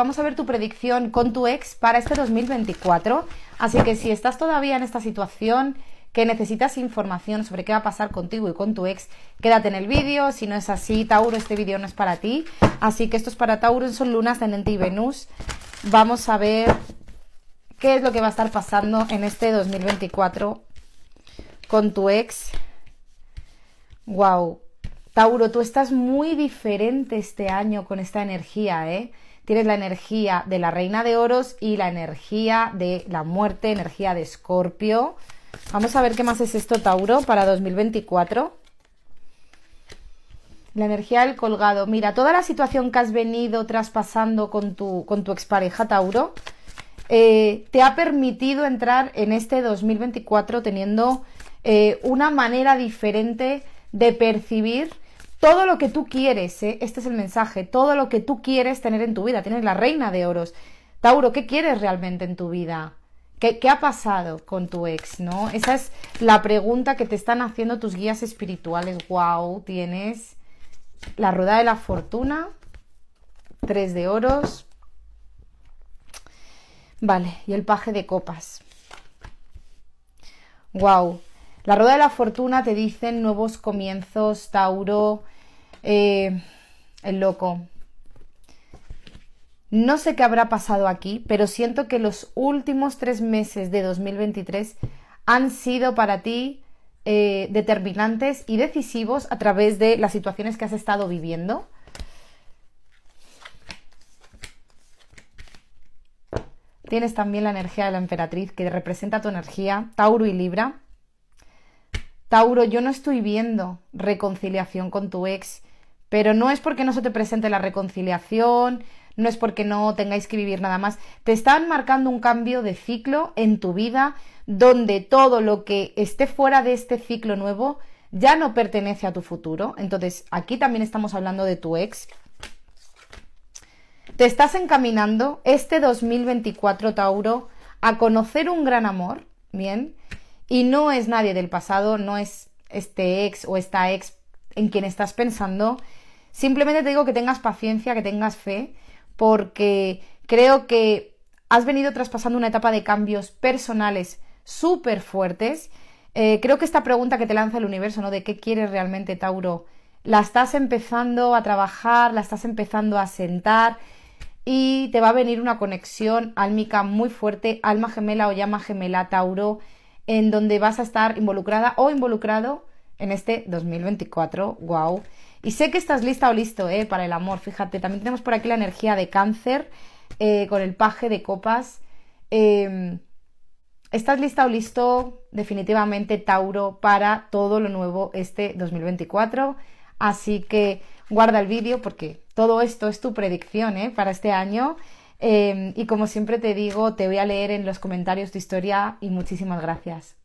Vamos a ver tu predicción con tu ex para este 2024. Así que si estás todavía en esta situación que necesitas información sobre qué va a pasar contigo y con tu ex, quédate en el vídeo. Si no es así, Tauro, este vídeo no es para ti. Así que esto es para Tauro, son Luna, Ascendente y Venus. Vamos a ver qué es lo que va a estar pasando en este 2024 con tu ex. Wow. Tauro, tú estás muy diferente este año con esta energía, ¿eh? Tienes la energía de la reina de oros y la energía de la muerte, energía de escorpio. Vamos a ver qué más es esto, Tauro, para 2024. La energía del colgado. Mira, toda la situación que has venido traspasando con tu, con tu expareja, Tauro, eh, te ha permitido entrar en este 2024 teniendo eh, una manera diferente de percibir todo lo que tú quieres, ¿eh? este es el mensaje, todo lo que tú quieres tener en tu vida, tienes la reina de oros. Tauro, ¿qué quieres realmente en tu vida? ¿Qué, ha pasado con tu ex? ¿No? Esa es la pregunta que te están haciendo tus guías espirituales. Wow, tienes la rueda de la fortuna, tres de oros. Vale, y el paje de copas. Wow, la rueda de la fortuna te dicen nuevos comienzos, Tauro, eh, el loco. No sé qué habrá pasado aquí, pero siento que los últimos tres meses de 2023 han sido para ti eh, determinantes y decisivos a través de las situaciones que has estado viviendo. Tienes también la energía de la emperatriz que representa tu energía, Tauro y Libra. Tauro, yo no estoy viendo reconciliación con tu ex, pero no es porque no se te presente la reconciliación, no es porque no tengáis que vivir nada más. Te están marcando un cambio de ciclo en tu vida donde todo lo que esté fuera de este ciclo nuevo ya no pertenece a tu futuro. Entonces, aquí también estamos hablando de tu ex. Te estás encaminando este 2024, Tauro, a conocer un gran amor, ¿bien? Y no es nadie del pasado, no es este ex o esta ex en quien estás pensando. Simplemente te digo que tengas paciencia, que tengas fe, porque creo que has venido traspasando una etapa de cambios personales súper fuertes. Eh, creo que esta pregunta que te lanza el universo, ¿no? De qué quieres realmente, Tauro, la estás empezando a trabajar, la estás empezando a sentar y te va a venir una conexión álmica muy fuerte, alma gemela o llama gemela, Tauro en donde vas a estar involucrada o involucrado en este 2024. ¡Wow! Y sé que estás lista o listo ¿eh? para el amor, fíjate. También tenemos por aquí la energía de cáncer eh, con el paje de copas. Em, ¿Estás lista o listo definitivamente, Tauro, para todo lo nuevo este 2024? Así que guarda el vídeo porque todo esto es tu predicción eh, para este año. Em, y como siempre te digo, te voy a leer en los comentarios tu historia y muchísimas gracias.